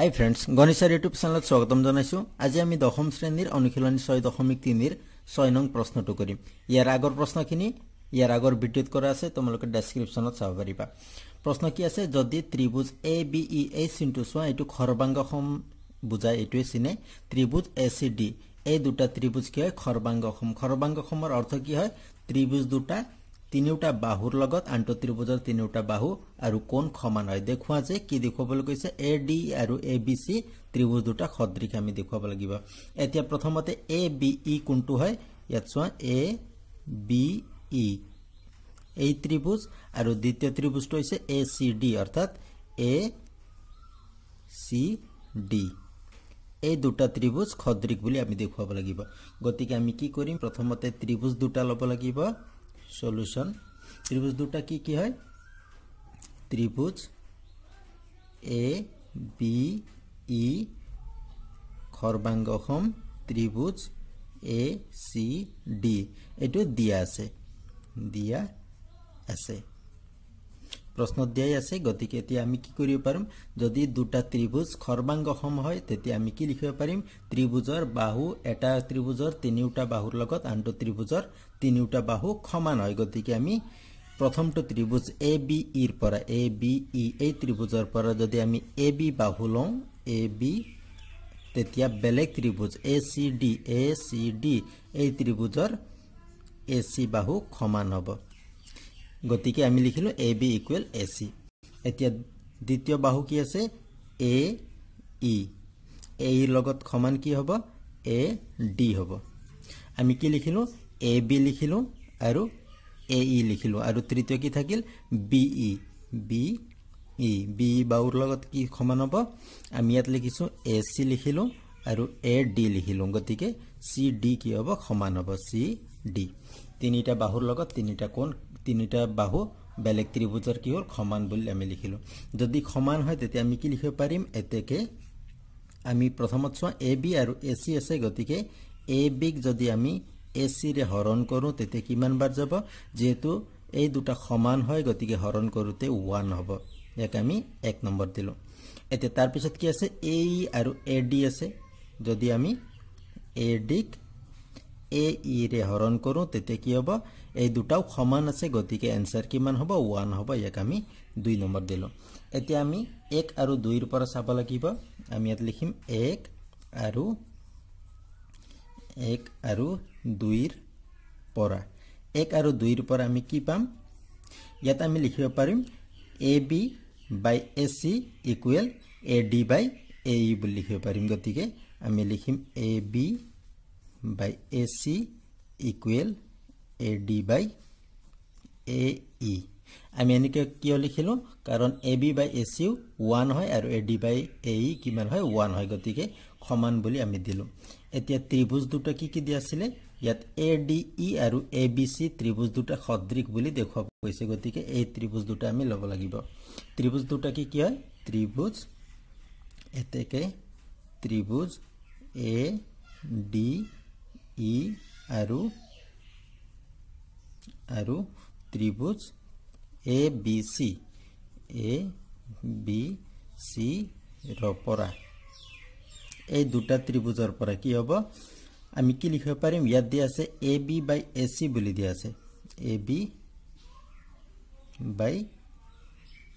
হাই friends গণেশৰ YouTube চেনেলত স্বাগতম জনাইছোঁ আজি আমি দশম শ্ৰেণীৰ অনুশীলনী ছয় দশমিক তিনিৰ ছয় নং প্ৰশ্নটো কৰিম ইয়াৰ আগৰ প্ৰশ্নখিনি ইয়াৰ আগৰ ভিডিঅ'ত কৰা আছে তোমালোকে ডেছক্ৰিপশ্যনত চাব পাৰিবা প্ৰশ্ন কি আছে যদি ত্ৰিভুজ এ বি ই এ চিনটো চোৱা এইটো খৰ্বাংগসম বুজায় এইটোৱে চিনে ত্ৰিভুজ এ চি ডি এই দুটা ত্ৰিভুজ কি হয় খৰ্বাংগসম খৰ্বাংগসমৰ অৰ্থ কি হয় ত্ৰিভুজ দুটা তিনিওটা বাহুৰ লগত আনটো ত্ৰিভুজৰ তিনিওটা বাহু আৰু কোন সমান হয় দেখুৱা যে কি দেখুৱাবলৈ কৈছে এ ডি আৰু এ বি চি ত্ৰিভুজ দুটা সদৃশ আমি দেখুৱাব লাগিব এতিয়া প্ৰথমতে এ বি ই কোনটো হয় ইয়াত চোৱা এ বি ই এই ত্ৰিভুজ আৰু দ্বিতীয় ত্ৰিভুজটো হৈছে এ চি ডি অৰ্থাৎ এ চি ডি এই দুটা ত্ৰিভুজ সদৃশ বুলি আমি দেখুৱাব লাগিব গতিকে আমি কি কৰিম প্ৰথমতে ত্ৰিভুজ দুটা ল'ব লাগিব সলিউশন ত্রিভুজ দুটা কি কি হয় ত্রিভুজ এ বি ই খর্বাঙ্গহম ত্রিভুজ এ সি ডি এইটো দিয়া আছে দিয়া আছে প্ৰশ্ন দিয়াই আছে গতিকে এতিয়া আমি কি কৰিব পাৰিম যদি দুটা ত্ৰিভুজ সৰ্বাংগ সম হয় তেতিয়া আমি কি লিখিব পাৰিম ত্ৰিভুজৰ বাহু এটা ত্ৰিভুজৰ তিনিওটা বাহুৰ লগত আনটো ত্ৰিভুজৰ তিনিওটা বাহু সমান হয় গতিকে আমি প্ৰথমটো ত্ৰিভুজ এ বি ইৰ পৰা এ বি ই এই ত্ৰিভুজৰ পৰা যদি আমি এ বি বাহু লওঁ এ বি তেতিয়া বেলেগ ত্ৰিভুজ A C D A C D এই ত্ৰিভুজৰ এ চি বাহু সমান হ'ব গতিকে আমি লিখিলোঁ A B equal A C এতিয়া দ্বিতীয় বাহু কি আছে এ ই এ ইৰ লগত সমান কি হ'ব এ ডি হ'ব আমি কি লিখিলোঁ এ বি লিখিলোঁ আৰু এ ই লিখিলোঁ আৰু তৃতীয় কি থাকিল B E B E B E বাহুৰ লগত কি সমান হ'ব আমি ইয়াত লিখিছোঁ এ চি লিখিলোঁ আৰু এ ডি লিখিলোঁ গতিকে চি ডি কি হ'ব সমান হ'ব চি ডি তিনিটা বাহুৰ লগত তিনিটা কোণ তিনিটা বাহু বেলেগ ত্ৰিভুজৰ কি হ'ল সমান বুলি আমি লিখিলোঁ যদি সমান হয় তেতিয়া আমি কি লিখিব পাৰিম এতেকে আমি প্ৰথমত চোৱা এ বি আৰু এ চি আছে গতিকে এ বিক যদি আমি এ চিৰে হৰণ কৰোঁ তেতিয়া কিমানবাৰ যাব যিহেতু এই দুটা সমান হয় গতিকে হৰণ কৰোঁতে ওৱান হ'ব ইয়াক আমি এক নম্বৰ দিলোঁ এতিয়া তাৰপিছত কি আছে এ আৰু এ ডি আছে যদি আমি এ ডিক এ ইৰে e হৰণ কৰোঁ তেতিয়া কি হ'ব এই দুটাও সমান আছে গতিকে এনচাৰ কিমান হ'ব ওৱান হ'ব ইয়াক আমি দুই নম্বৰ দিলোঁ এতিয়া আমি এক আৰু দুইৰ পৰা চাব লাগিব আমি ইয়াত লিখিম এক আৰু এক আৰু দুইৰ পৰা এক আৰু দুইৰ পৰা আমি কি পাম ইয়াত আমি লিখিব পাৰিম A B by A C equal A D by A E বুলি লিখিব পাৰিম গতিকে আমি লিখিম A B by AC equal AD by AE. I mean, kya likhilo? Karon AB by AC one hoy, aur AD by AE kiman hoy one hoy. Goti ke common bolii ami dilu. Etya tribus duita ki ki dia sile? Yat ADE aur ABC tribus duita khodrik bolii dekho apko ise goti ke A tribus duita ami lavo lagibo. Tribus duita ki kya? Tribus ete ke tribus A D E আৰু আৰু ত্ৰিভুজ A B C A B C ৰ পৰা এই দুটা ত্ৰিভুজৰ পৰা কি হ'ব আমি কি লিখিব পাৰিম ইয়াত দিয়া আছে A B by A C বুলি দিয়া আছে A B by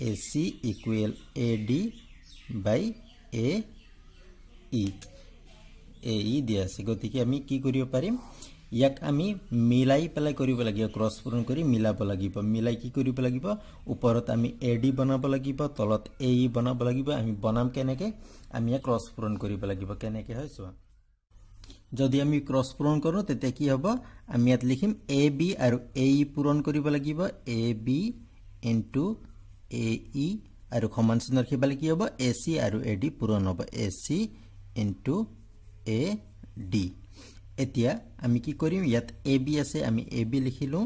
A C equal A D by A E A E দি আছে গতিকে আমি কি কৰিব পাৰিম ইয়াক আমি মিলাই পেলাই কৰিব লাগিব ক্ৰছ পূৰণ কৰি মিলাব লাগিব মিলাই কি কৰিব লাগিব ওপৰত আমি এ ডি বনাব লাগিব তলত এ ই বনাব লাগিব আমি বনাম কেনেকৈ আমি ইয়াক ক্ৰছ পূৰণ কৰিব লাগিব কেনেকৈ হয় চোৱা যদি আমি ক্ৰছ পূৰণ কৰোঁ তেতিয়া কি হ'ব আমি ইয়াত লিখিম এ বি আৰু এ ই পূৰণ কৰিব লাগিব এ বি ইনটু এ ই আৰু সমান চিন্ন ৰাখিব লাগিব কি হ'ব এ চি আৰু এ ডি পূৰণ হ'ব A C into A D এতিয়া আমি কি কৰিম ইয়াত এ বি আছে আমি এ বি লিখিলোঁ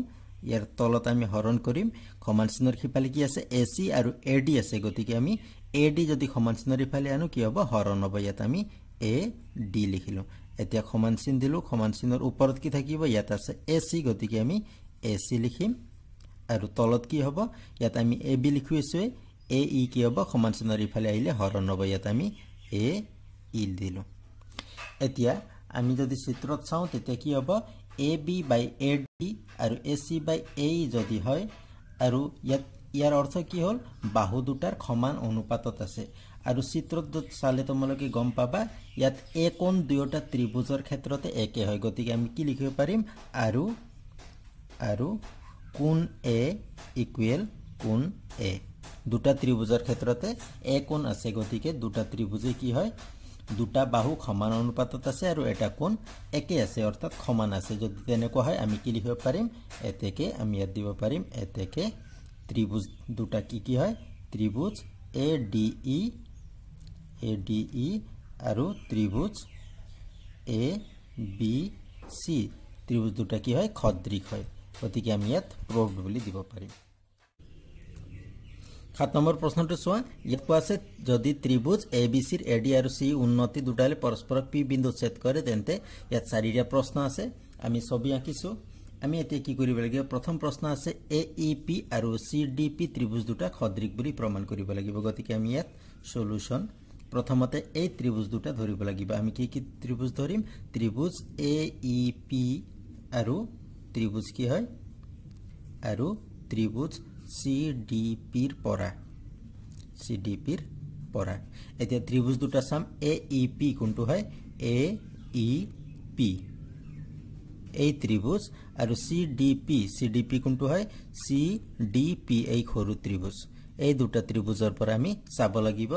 ইয়াৰ তলত আমি হৰণ কৰিম সমান চিহ্নৰ সিফালে কি আছে এ চি আৰু এ ডি আছে গতিকে আমি এ ডি যদি সমান চিহ্নৰ ইফালে আনো কি হ'ব হৰণ হ'ব ইয়াত আমি এ ডি লিখিলোঁ এতিয়া সমান চিন দিলোঁ সমান চিহ্নৰ ওপৰত কি থাকিব ইয়াত আছে এ চি গতিকে আমি এ চি লিখিম আৰু তলত কি হ'ব ইয়াত আমি এ বি লিখি আছোঁ এ ই e কি হ'ব সমান চিহ্নৰ ইফালে আহিলে হৰণ হ'ব ইয়াত আমি এ ই e দিলোঁ এতিয়া আমি যদি চিত্ৰত চাওঁ তেতিয়া কি হ'ব এ বি বাই এ ডি আৰু এ চি বাই এ যদি হয় আৰু ইয়াত ইয়াৰ অৰ্থ কি হ'ল বাহু দুটাৰ সমান অনুপাতত আছে আৰু চিত্ৰত চালে তোমালোকে গম পাবা ইয়াত এ কোন দুয়োটা ত্ৰিভুজৰ ক্ষেত্ৰতে একে হয় গতিকে আমি কি লিখিব পাৰিম আৰু আৰু কোন এ ইকুৱেল কোন এ দুটা ত্ৰিভুজৰ ক্ষেত্ৰতে এ কোন আছে গতিকে দুটা ত্ৰিভুজে কি হয় দুটা বাহু সমান অনুপাতত আছে আৰু এটা কোণ একে আছে অৰ্থাৎ সমান আছে যদি তেনেকুৱা হয় আমি কি লিখিব পাৰিম এতেকে আমি ইয়াত দিব পাৰিম এতেকে ত্ৰিভুজ দুটা কি কি হয় ত্ৰিভুজ A D E A D E আৰু ত্ৰিভুজ এ বি চি ত্ৰিভুজ দুটা কি হয় সদৃশ হয় গতিকে আমি ইয়াত প্ৰভ বুলি দিব পাৰিম সাত নম্বৰ প্ৰশ্নটো চোৱা ইয়াত কোৱা আছে যদি ত্ৰিভুজ এ বি চিৰ এ ডি আৰু চি উন্নতি দুটালৈ পৰস্পৰক পি বিন্দু চেট কৰে তেন্তে ইয়াত চাৰিটা প্ৰশ্ন আছে আমি ছবি আঁকিছোঁ আমি এতিয়া কি কৰিব লাগিব প্ৰথম প্ৰশ্ন আছে এ ই পি আৰু চি ডি পি ত্ৰিভুজ দুটা সদৃক বুলি প্ৰমাণ কৰিব লাগিব গতিকে আমি ইয়াত চলুচন প্ৰথমতে এই ত্ৰিভুজ দুটা ধৰিব লাগিব আমি কি কি ত্ৰিভুজ ধৰিম ত্ৰিভুজ এ ই পি আৰু ত্ৰিভুজ কি হয় আৰু ত্ৰিভুজ চি ডি পিৰ পৰা চি ডি পিৰ পৰা এতিয়া ত্ৰিভুজ দুটা চাম এ ই পি কোনটো হয় এ ই পি এই ত্ৰিভুজ আৰু C D P C D P কোনটো হয় চি ডি পি এই সৰু ত্ৰিভুজ এই দুটা ত্ৰিভুজৰ পৰা আমি চাব লাগিব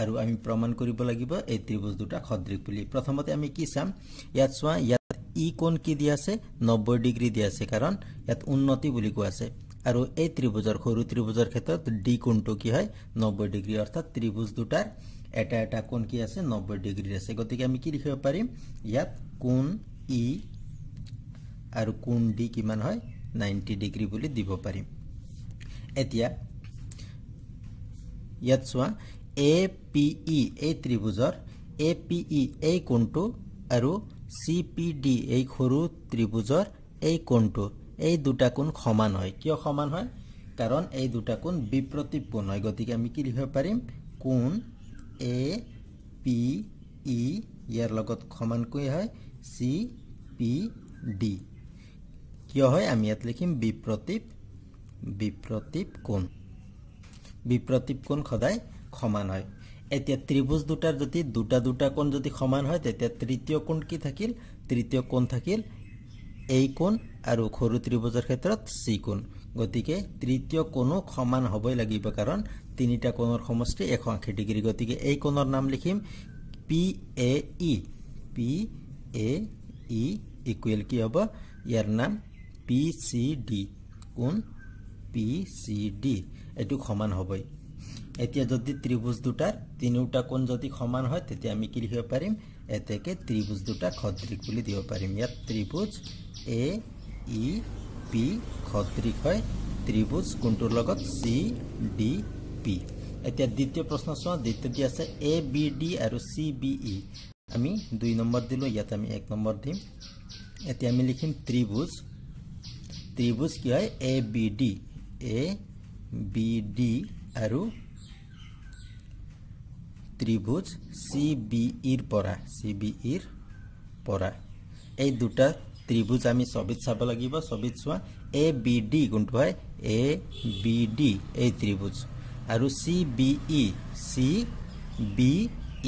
আৰু আমি প্ৰমাণ কৰিব লাগিব এই ত্ৰিভুজ দুটা সদৃশ বুলি প্ৰথমতে আমি কি চাম ইয়াত চোৱা ইয়াত ই কোণ কি দিয়া আছে নব্বৈ ডিগ্ৰী দিয়া আছে কাৰণ ইয়াত উন্নতি বুলি কোৱা আছে আৰু এই ত্ৰিভুজৰ সৰু ত্ৰিভুজৰ ক্ষেত্ৰত ডি কোনটো কি হয় নব্বৈ ডিগ্ৰী অৰ্থাৎ ত্ৰিভুজ দুটাৰ এটা এটা কোন কি আছে নব্বৈ ডিগ্ৰী আছে গতিকে আমি কি লিখিব পাৰিম ইয়াত কোন ই আৰু কোন ডি কিমান হয় নাইণ্টি ডিগ্ৰী বুলি দিব পাৰিম এতিয়া ইয়াত চোৱা এ পি ই এই ত্ৰিভুজৰ এ পি ই এই কোনটো আৰু চি পি ডি এই সৰু ত্ৰিভুজৰ এই কোনটো এই দুটা কোণ সমান হয় কিয় সমান হয় কাৰণ এই দুটা কোণ বিপ্ৰতিপূৰ্ণ হয় গতিকে আমি কি লিখিব পাৰিম কোণ এ পি ই ইয়াৰ লগত সমানকৈ হয় চি পি ডি কিয় হয় আমি ইয়াত লিখিম বিপ্ৰতীপ বিপ্ৰতিপ কোণ বিপ্ৰতীপ কোণ সদায় সমান হয় এতিয়া ত্ৰিভুজ দুটাৰ যদি দুটা দুটা কোণ যদি সমান হয় তেতিয়া তৃতীয় কোণ কি থাকিল তৃতীয় কোণ থাকিল এই কোণ আৰু সৰু ত্ৰিভুজৰ ক্ষেত্ৰত চি কোণ গতিকে তৃতীয় কোণো সমান হ'বই লাগিব কাৰণ তিনিটা কোণৰ সমষ্টি এশ আশী ডিগ্ৰী গতিকে এই কোণৰ নাম লিখিম P A E P A E equal কি হ'ব ইয়াৰ নাম পি চি ডি কোণ পি চি ডি এইটো সমান হ'বই এতিয়া যদি ত্ৰিভুজ দুটাৰ তিনিওটা কোণ যদি সমান হয় তেতিয়া আমি কি লিখিব পাৰিম এতেকে ত্ৰিভুজ দুটা খদ্ৰিক বুলি দিব পাৰিম ইয়াত ত্ৰিভুজ এ ই e, পি খদ্ৰিক হয় ত্ৰিভুজ কোনটোৰ লগত চি ডি পি এতিয়া দ্বিতীয় প্ৰশ্ন চোৱা দ্বিতীয় দি আছে এ বি ডি আৰু চি বি ই আমি দুই নম্বৰ দিলোঁ ইয়াত আমি এক নম্বৰ দিম এতিয়া আমি লিখিম ত্ৰিভুজ ত্ৰিভুজ কি হয় A B D A B D আৰু ত্ৰিভুজ চি বি ইৰ পৰা চি বি ইৰ পৰা এই দুটা ত্ৰিভুজ আমি ছবিত চাব লাগিব ছবিত চোৱা এ বি ডি কোনটো হয় এ বি ডি এই ত্ৰিভুজ আৰু C B E C B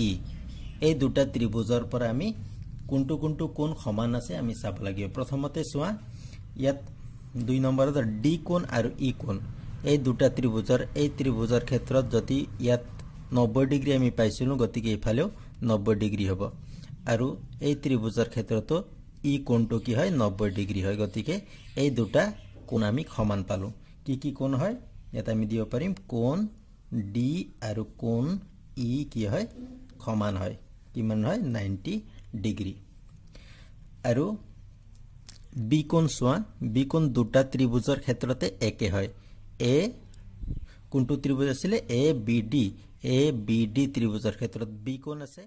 E এই দুটা ত্ৰিভুজৰ পৰা আমি কোনটো কোনটো কোণ সমান আছে আমি চাব লাগিব প্ৰথমতে চোৱা ইয়াত দুই নম্বৰত ডি কোণ আৰু ই কোণ এই দুটা ত্ৰিভুজৰ এই ত্ৰিভুজৰ ক্ষেত্ৰত যদি ইয়াত নব্বৈ ডিগ্ৰী আমি পাইছিলোঁ গতিকে এইফালেও নব্বৈ ডিগ্ৰী হ'ব আৰু এই ত্ৰিভুজৰ ক্ষেত্ৰতো ই কোণটো কি হয় নব্বৈ ডিগ্ৰী হয় গতিকে এই দুটা কোণ আমি সমান পালোঁ কি কি কোণ হয় ইয়াত আমি দিব পাৰিম কোণ ডি আৰু কোণ ই কি হয় সমান হয় কিমান হয় নাইণ্টি ডিগ্ৰী আৰু বি কোণ চোৱা বি কোণ দুটা ত্ৰিভুজৰ ক্ষেত্ৰতে একে হয় এ কোনটো ত্ৰিভুজ আছিলে A B D A B D ত্ৰিভুজৰ ক্ষেত্ৰত বি কোন আছে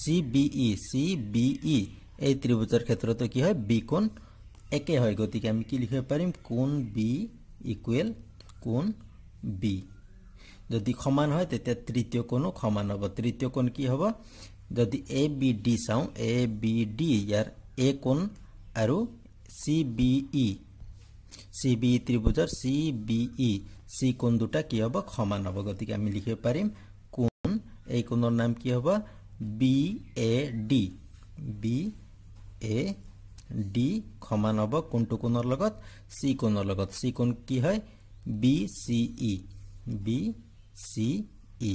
C B E C B E এই ত্ৰিভুজৰ ক্ষেত্ৰতো কি হয় বি কোন একে হয় গতিকে আমি কি লিখিব পাৰিম কোন বি ইকুৱেল কোন বি যদি সমান হয় তেতিয়া তৃতীয় কোণো সমান হ'ব তৃতীয় কোণ কি হ'ব যদি এ বি ডি চাওঁ এ বি ডি ইয়াৰ এ কোণ আৰু C B E C B E ত্ৰিভুজৰ চি বি ই চি কোণ দুটা কি হ'ব সমান হ'ব গতিকে আমি লিখিব পাৰিম কোণ এই কোণৰ নাম কি হ'ব B A D B A D সমান হ'ব কোনটো কোণৰ লগত চি কোণৰ লগত চি কোণ কি হয় B C E B C E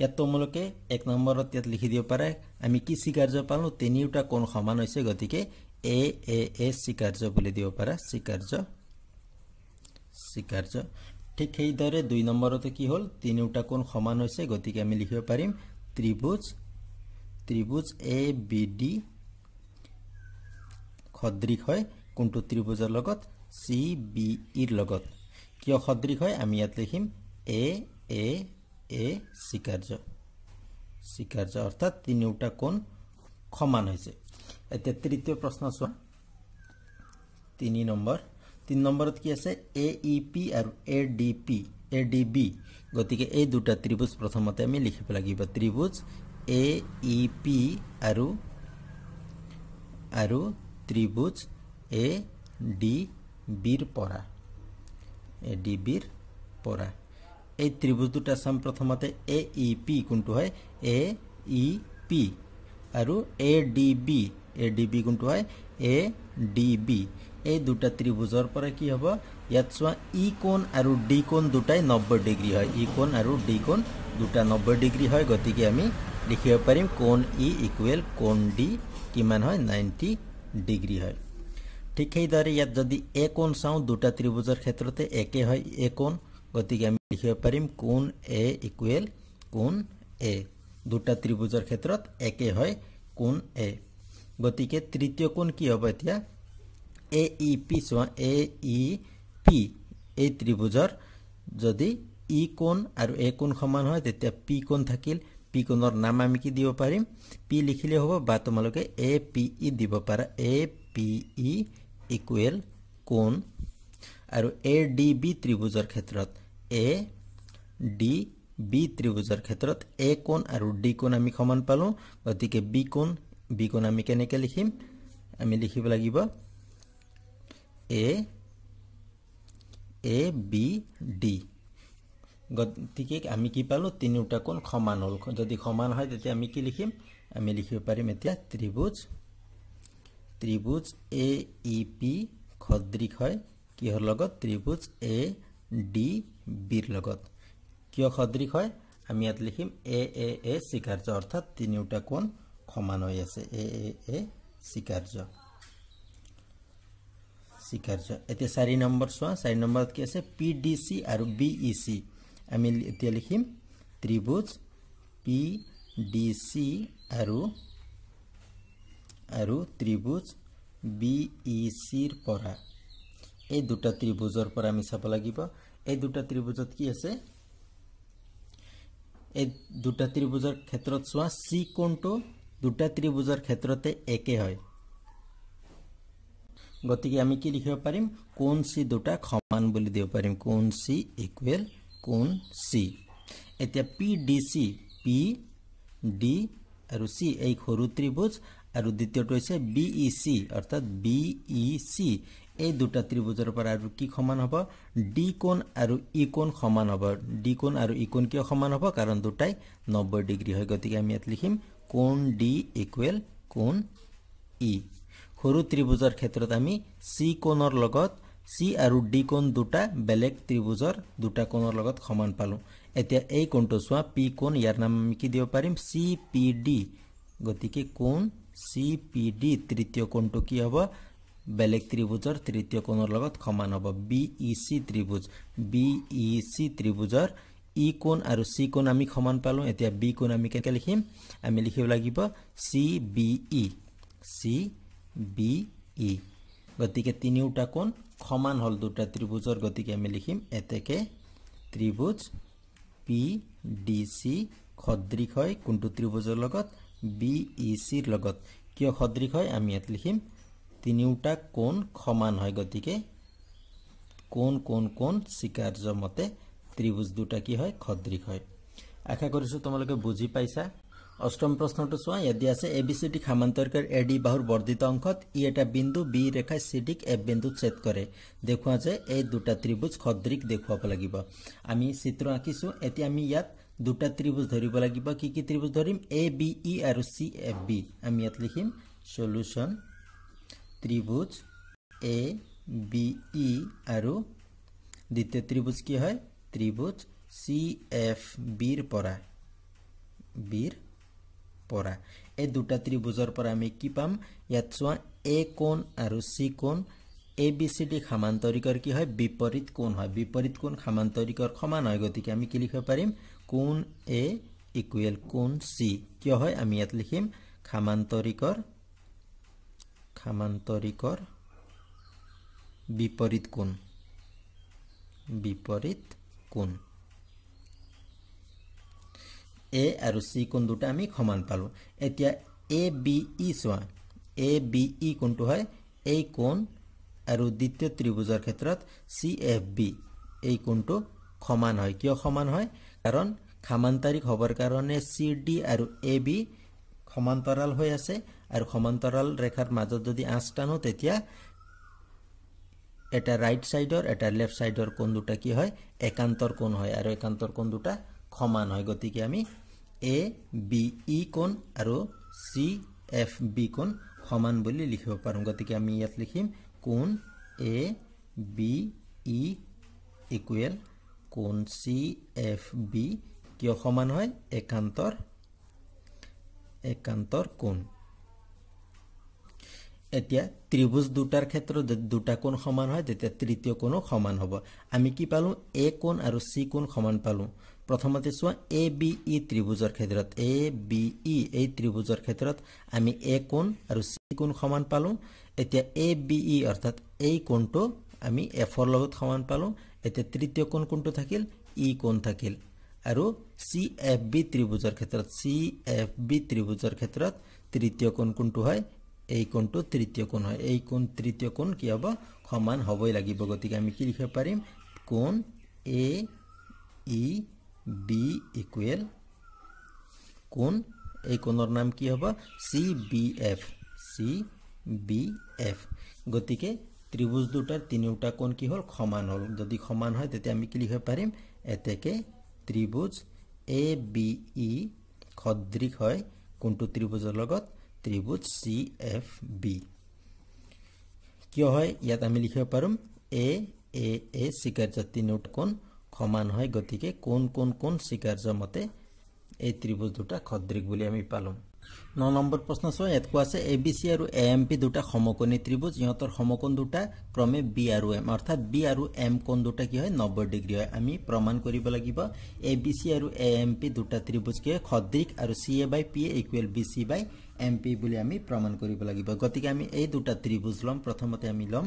ইয়াত তোমালোকে এক নম্বৰত ইয়াত লিখি দিব পাৰে আমি কি স্বীকাৰ্য পালোঁ তিনিওটা কোণ সমান হৈছে গতিকে ए ए ए स्वीकार्य बोली दिव पारा स्वीकार्य स्वीकार्य ठीक सहीदर दु नम्बर कि हल ओटा कोण समान गति के लिख पारिम त्रिभुज त्रिभुज ए वि डि সদৃশ হয় কোনটো ত্ৰিভুজৰ লগত চি বি ইৰ লগত কিয় সদৃশ হয় আমি ইয়াত লিখিম এ এ এ স্বীকাৰ্য স্বীকাৰ্য অৰ্থাৎ তিনিওটা কোণ সমান হৈছে এতিয়া তৃতীয় প্ৰশ্ন চোৱা তিনি নম্বৰ তিনি নম্বৰত কি আছে এ ই পি আৰু A D P A D B গতিকে এই দুটা ত্ৰিভুজ প্ৰথমতে আমি লিখিব লাগিব ত্ৰিভুজ এ ই পি আৰু আৰু ত্ৰিভুজ এ ডি বিৰ পৰা এ ডি বিৰ পৰা এই ত্ৰিভুজ দুটা চাম প্ৰথমতে এ ই পি কোনটো হয় এ ই পি আৰু এ ডি বি এডিবি কোনটো হয় এ ডিবি এই দুটা ত্ৰিভুজৰ পৰা কি হ'ব ইয়াত চোৱা ই কোণ আৰু ডি কোণ দুটাই নব্বৈ ডিগ্ৰী হয় ই কোণ আৰু ডি কোণ দুটা নব্বৈ ডিগ্ৰী হয় গতিকে আমি লিখিব পাৰিম কোণ ই ইকুৱেল কোণ ডি কিমান হয় নাইণ্টি ডিগ্ৰী হয় ঠিক সেইদৰে ইয়াত যদি এ কোণ চাওঁ দুটা ত্ৰিভুজৰ ক্ষেত্ৰতে একে হয় এ কোণ গতিকে আমি লিখিব পাৰিম কোণ এ ইকুৱেল কোণ এ দুটা ত্ৰিভুজৰ ক্ষেত্ৰত একে হয় কোণ এ গতি তৃতীয় কোণ কি হব এতিয়া এ ই পি চোৱা এ ই পি এই ত্ৰিভুজৰ যদি ই e কোণ আৰু এ কোণ সমান হয় তেতিয়া পি কোণ থাকিল পি কোণৰ নাম আমি কি দিব পাৰিম পি লিখিলে হ'ব বা তোমালোকে এ পি ই দিব পাৰা এ পি ই ইকুৱেল কোণ আৰু এ ডি বি ত্ৰিভুজৰ ক্ষেত্ৰত এ ডি বি ত্ৰিভুজৰ ক্ষেত্ৰত এ কোণ আৰু ডি কোণ আমি সমান পালোঁ গতিকে বি কোণ বিগুণ আমি কেনেকৈ লিখিম আমি লিখিব লাগিব এ এ বি ডি গতিকে আমি কি পালোঁ তিনিওটা কোণ সমান হ'ল যদি সমান হয় তেতিয়া আমি কি লিখিম আমি লিখিব পাৰিম এতিয়া ত্ৰিভুজ ত্ৰিভুজ এ ই পি সদৃশ হয় কিহৰ লগত ত্ৰিভুজ এ ডি বিৰ লগত কিয় সদৃশ হয় আমি ইয়াত লিখিম এ এ এ স্বীকাৰ্য অৰ্থাৎ তিনিওটা কোণ সমান হৈ আছে এ এ এ স্বীকাৰ্য স্বীকাৰ্য এতিয়া চাৰি নম্বৰ চোৱা চাৰি নম্বৰত কি আছে পি ডি চি আৰু বি ই চি আমি এতিয়া লিখিম ত্ৰিভুজ পি ডি চি আৰু আৰু ত্ৰিভুজ বি ই চিৰ পৰা এই দুটা ত্ৰিভুজৰ পৰা আমি চাব লাগিব এই দুটা ত্ৰিভুজত কি আছে এই দুটা ত্ৰিভুজৰ ক্ষেত্ৰত চোৱা চি কোণটো দুটা ত্ৰিভুজৰ ক্ষেত্ৰতে একে হয় গতিকে আমি কি লিখিব পাৰিম কোন চি দুটাক সমান বুলি দিব পাৰিম কোন চি ইকুৱেল কোন চি এতিয়া P D C P D আৰু চি এই সৰু ত্ৰিভুজ আৰু দ্বিতীয়টো হৈছে বি ই চি অৰ্থাৎ বি ই চি এই দুটা ত্ৰিভুজৰ পৰা আৰু কি সমান হ'ব ডি কোণ আৰু ই কোণ সমান হ'ব ডি কোণ আৰু ই কোণ কিয় সমান হ'ব কাৰণ দুটাই নব্বৈ ডিগ্ৰী হয় গতিকে আমি ইয়াত লিখিম কোণ ডি ইকুৱেল কোণ ই সৰু ত্ৰিভুজৰ ক্ষেত্ৰত আমি চি কোণৰ লগত চি আৰু ডি কোণ দুটা বেলেগ ত্ৰিভুজৰ দুটা কোণৰ লগত সমান পালোঁ এতিয়া এই কোণটো চোৱা পি কোণ ইয়াৰ নাম আমি কি দিব পাৰিম চি পি ডি গতিকে কোণ চি পি ডি তৃতীয় কোণটো কি হ'ব বেলেগ ত্ৰিভুজৰ তৃতীয় কোণৰ লগত সমান হ'ব বি ই চি ত্ৰিভুজ বি ই চি ত্ৰিভুজৰ ই কোণ আৰু চি কোণ আমি সমান পালোঁ এতিয়া বি কোণ আমি কেনেকৈ লিখিম আমি লিখিব লাগিব C B E C B E গতিকে তিনিওটা কোণ সমান হ'ল দুটা ত্ৰিভুজৰ গতিকে আমি লিখিম এতেকে ত্ৰিভুজ পি ডি চি সদৃশ হয় কোনটো ত্ৰিভুজৰ লগত বি ই চিৰ লগত কিয় সদৃশ হয় আমি ইয়াত লিখিম তিনিওটা কোণ সমান হয় গতিকে কোণ কোণ কোণ স্বীকাৰ্যমতে ত্ৰিভুজ দুটা কি হয় সদৃশ হয় আশা কৰিছোঁ তোমালোকে বুজি পাইছা অষ্টম প্ৰশ্নটো চোৱা ইয়াত দিয়া আছে এ বি চি ডিক সামান্তৰিকৰ এ ডি বাহুৰ বৰ্ধিত অংশত ই এটা বিন্দু বি ৰেখাই চি ডিক এফ বিন্দুত ছেদ কৰে দেখুওৱা যে এই দুটা ত্ৰিভুজ সদৃশ দেখুৱাব লাগিব আমি চিত্ৰ আঁকিছোঁ এতিয়া আমি ইয়াত দুটা ত্ৰিভুজ ধৰিব লাগিব কি কি ত্ৰিভুজ ধৰিম এ বি ই আৰু চি এফ বি আমি ইয়াত লিখিম চলুচন ত্ৰিভুজ এ বি ই আৰু দ্বিতীয় ত্ৰিভুজ কি হয় ত্ৰিভুজ চি এফ বিৰ পৰা বিৰ পৰা এই দুটা ত্ৰিভুজৰ পৰা আমি কি পাম ইয়াত চোৱা এ কোণ আৰু চি কোণ এ বি চি ডি সামান্তৰিকৰ কি হয় বিপৰীত কোণ হয় বিপৰীত কোণ সামান্তৰিকৰ সমান হয় গতিকে আমি কি লিখিব পাৰিম কোণ এ ইকুৱেল কোণ চি কিয় হয় আমি ইয়াত লিখিম সামান্তৰিকৰ সামান্তৰিকৰ বিপৰীত কোণ বিপৰীত কোণ এ আৰু চি কোণ দুটা আমি সমান পালোঁ এতিয়া এ বি ই চোৱা এ বি ই কোনটো হয় এই কোণ আৰু দ্বিতীয় ত্ৰিভুজৰ ক্ষেত্ৰত চি এফ বি এই কোণটো সমান হয় কিয় সমান হয় কাৰণ সামান্তৰিক হ'বৰ কাৰণে চি ডি আৰু এ বি সমান্তৰাল হৈ আছে আৰু সমান্তৰাল ৰেখাৰ মাজত যদি আঁচ টানো তেতিয়া এটা ৰাইট ছাইডৰ এটা লেফ্ট ছাইডৰ কোণ দুটা কি হয় একান্তৰ কোণ হয় আৰু একান্তৰ কোণ দুটা সমান হয় গতিকে আমি এ বি ই কোণ আৰু চি এফ বি কোণ সমান বুলি লিখিব পাৰোঁ গতিকে আমি ইয়াত লিখিম কোণ এ বি ই ইকুৱেল কোণ চি এফ বি কিয় সমান হয় একান্তৰ একান্তৰ কোণ এতিয়া ত্ৰিভুজ দুটাৰ ক্ষেত্ৰত যদি দুটা কোণ সমান হয় তেতিয়া তৃতীয় কোণো সমান হ'ব আমি কি পালোঁ এ কোণ আৰু চি কোণ সমান পালোঁ প্ৰথমতে চোৱা এ বি ই ত্ৰিভুজৰ ক্ষেত্ৰত এ বি ই এই ত্ৰিভুজৰ ক্ষেত্ৰত আমি এ কোণ আৰু চি কোণ সমান পালোঁ এতিয়া এ বি ই অৰ্থাৎ এই কোণটো আমি এফৰ লগত সমান পালোঁ এতিয়া তৃতীয় কোণ কোনটো থাকিল ই কোণ থাকিল আৰু চি এফ বি ত্ৰিভুজৰ ক্ষেত্ৰত চি এফ বি ত্ৰিভুজৰ ক্ষেত্ৰত তৃতীয় কোণ কোনটো হয় এই কোণটো তৃতীয় কোণ হয় এই কোণ তৃতীয় কোণ কি হ'ব সমান হ'বই লাগিব গতিকে আমি কি লিখিব পাৰিম কোণ এ ই বি ইকুৱেল কোণ এই কোণৰ নাম কি হ'ব C B F C B F গতিকে ত্ৰিভুজ দুটাৰ তিনিওটা কোণ কি হ'ল সমান হ'ল যদি সমান হয় তেতিয়া আমি কি লিখিব পাৰিম এতেকে ত্ৰিভুজ এ বি ই সদৃশ হয় কোনটো ত্ৰিভুজৰ লগত ত্ৰিভুজ চি এফ বি কিয় হয় ইয়াত আমি লিখিব পাৰোঁ এ এ এ স্বীকাৰ্য তিনিওট কোণ সমান হয় গতিকে কোন কোন কোন স্বীকাৰ্য মতে এই ত্ৰিভুজ দুটা সদৃশ বুলি আমি পালোঁ ন নম্বৰ প্ৰশ্ন চোৱা ইয়াত কোৱা আছে এ বি চি আৰু এ এম পি দুটা সমকোণী ত্ৰিভুজ ইহঁতৰ সমকোণ দুটা ক্ৰমে বি আৰু এম অৰ্থাৎ বি আৰু এম কোণ দুটা কি হয় নব্বৈ ডিগ্ৰী হয় আমি প্ৰমাণ কৰিব লাগিব এ বি চি আৰু এ এম পি দুটা ত্ৰিভুজ কি হয় সদৃশ আৰু C A by P A equal B C by M P বুলি আমি প্ৰমাণ কৰিব লাগিব গতিকে আমি এই দুটা ত্ৰিভুজ ল'ম প্ৰথমতে আমি ল'ম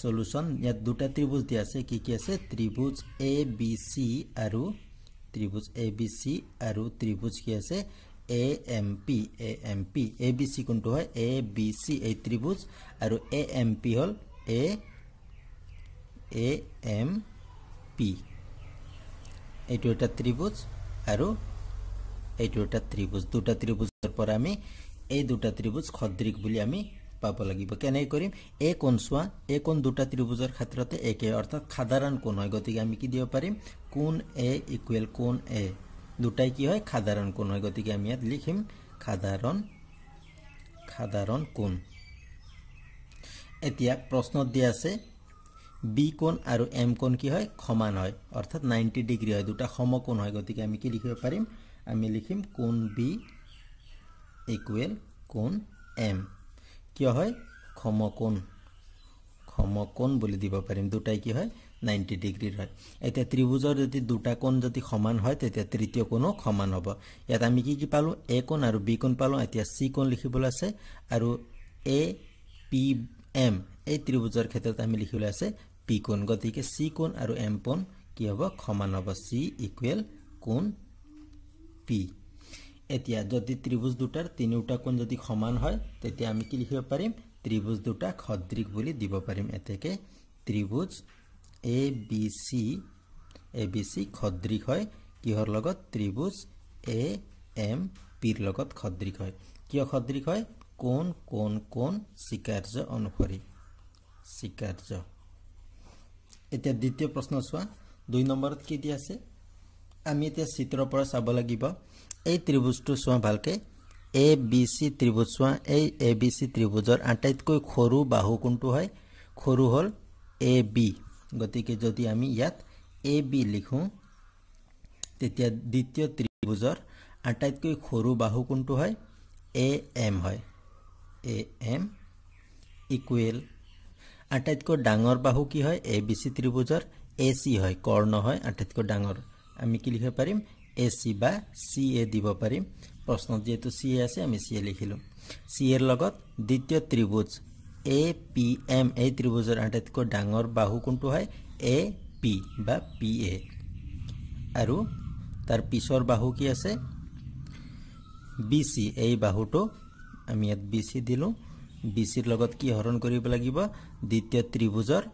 চলুচন ইয়াত দুটা ত্ৰিভুজ দিয়া আছে কি কি আছে ত্ৰিভুজ এ বি চি আৰু ত্ৰিভুজ এ বি চি আৰু ত্ৰিভুজ কি আছে A M P A M P A B C কোনটো হয় এ বি চি এই ত্ৰিভুজ আৰু এ এম পি হ'ল এ এম পি এইটো এটা ত্ৰিভুজ আৰু এই দুটা ত্রিভুজ দুটা ত্রিভুজের পর আমি এই দুটা ত্রিভুজ খদ্রিক বলে আমি পাব লাগবে কেনে করিম এ কোণ চা এ কোণ দুটা ত্রিভুজের ক্ষেত্রতে একে অর্থাৎ সাধারণ কোণ হয় গতি আমি কি দিব পাৰিম কোণ এ ইকুয়েল কোণ এ দুটাই কি হয় সাধারণ কোণ হয় গতি আমি ইয়াত লিখিম সাধারণ সাধারণ কোণ এতিয়া প্রশ্নত দিয়া আছে বি কোণ আৰু এম কোণ কি হয় সমান হয় অৰ্থাৎ নাইনটি ডিগ্ৰি হয় দুটা সমকোণ হয় গতি আমি কি লিখিব পাৰিম আমি লিখিম কোণ বি ইকুৱেল কোণ এম কিয় হয় সমকোণ সমকোণ বুলি দিব পাৰিম দুটাই কি হয় নাইণ্টি ডিগ্ৰীৰ হয় এতিয়া ত্ৰিভুজৰ যদি দুটা কোণ যদি সমান হয় তেতিয়া তৃতীয় কোণো সমান হ'ব ইয়াত আমি কি কি পালোঁ এ কোণ আৰু বি কোণ পালোঁ এতিয়া চি কোণ লিখিবলৈ আছে আৰু এ পি এম এই ত্ৰিভুজৰ ক্ষেত্ৰত আমি লিখিবলৈ আছে পি কোণ গতিকে চি কোণ আৰু এম কোণ কি হ'ব সমান হ'ব চি ইকুৱেল কোণ পি এতিয়া যদি ত্ৰিভুজ দুটাৰ তিনিওটা কোণ যদি সমান হয় তেতিয়া আমি কি লিখিব পাৰিম ত্ৰিভুজ দুটা সদৃশ বুলি দিব পাৰিম এতেকে ত্ৰিভুজ A B C A B C সদৃশ হয় কিহৰ লগত ত্ৰিভুজ এ এম পিৰ লগত সদৃশ হয় কিয় সদৃশ হয় কোণ কোণ কোণ স্বীকাৰ্য অনুসৰি স্বীকাৰ্য এতিয়া দ্বিতীয় প্ৰশ্ন চোৱা দুই নম্বৰত কি দি আছে আমি এতিয়া চিত্ৰৰ পৰা চাব লাগিব এই ত্ৰিভুজটো চোৱা ভালকৈ এ বি চি ত্ৰিভুজ চোৱা এই এ বি চি ত্ৰিভুজৰ আটাইতকৈ সৰু বাহু কোনটো হয় সৰু হ'ল এ বি গতিকে যদি আমি ইয়াত এ বি লিখোঁ তেতিয়া দ্বিতীয় ত্ৰিভুজৰ আটাইতকৈ সৰু বাহু কোনটো হয় এ এম হয় এ এম ইকুৱেল আটাইতকৈ ডাঙৰ বাহু কি হয় এ বি চি ত্ৰিভুজৰ এ চি হয় কৰ্ণ হয় আটাইতকৈ ডাঙৰ আমি কি লিখিব পাৰিম এ চি বা চি এ দিব পাৰিম প্ৰশ্নত যিহেতু চি এ আছে আমি চি এ লিখিলোঁ চি এৰ লগত দ্বিতীয় ত্ৰিভুজ এ পি এম এই ত্ৰিভুজৰ আটাইতকৈ ডাঙৰ বাহু কোনটো হয় এ পি বা পি এ আৰু তাৰ পিছৰ বাহু কি আছে বি চি এই বাহুটো আমি ইয়াত বি চি দিলোঁ বি চিৰ লগত কি হৰণ কৰিব লাগিব দ্বিতীয় ত্ৰিভুজৰ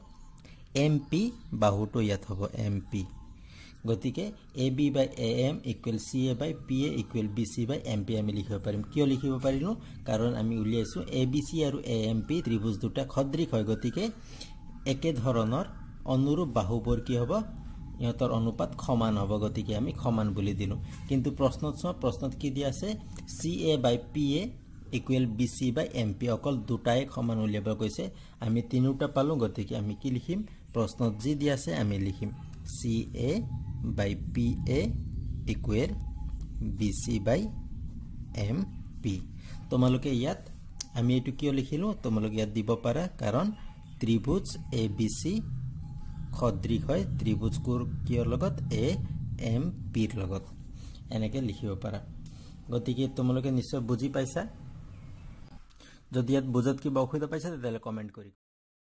এম পি বাহুটো ইয়াত হ'ব এম পি গতিকে A B by A M equal C A by P A equal B C by M P আমি লিখিব পাৰিম কিয় লিখিব পাৰিলোঁ কাৰণ আমি উলিয়াইছোঁ এ বি চি আৰু এ এম পি ত্ৰিভুজ দুটা সদৃশ হয় গতিকে একেধৰণৰ অনুৰূপ বাহুবোৰ কি হ'ব সিহঁতৰ অনুপাত সমান হ'ব গতিকে আমি সমান বুলি দিলোঁ কিন্তু প্ৰশ্নত চোৱা প্ৰশ্নত কি দিয়া আছে C A by P A equal B C by M P অকল দুটাই সমান উলিয়াব কৈছে আমি তিনিওটা পালোঁ গতিকে আমি কি লিখিম প্ৰশ্নত যি দিয়া আছে আমি লিখিম C A by PA equal BC by MP. Tomaloke yat, ami to kill hilo, tomaloke yat dibopara, caron, tributes ABC, codrihoi, tributes kur kiologot, A, MP logot. And again, lihiopara. Gotiki tomaloke niso buji paisa? Jodiat buzat ki bohu the paisa, the comment curry.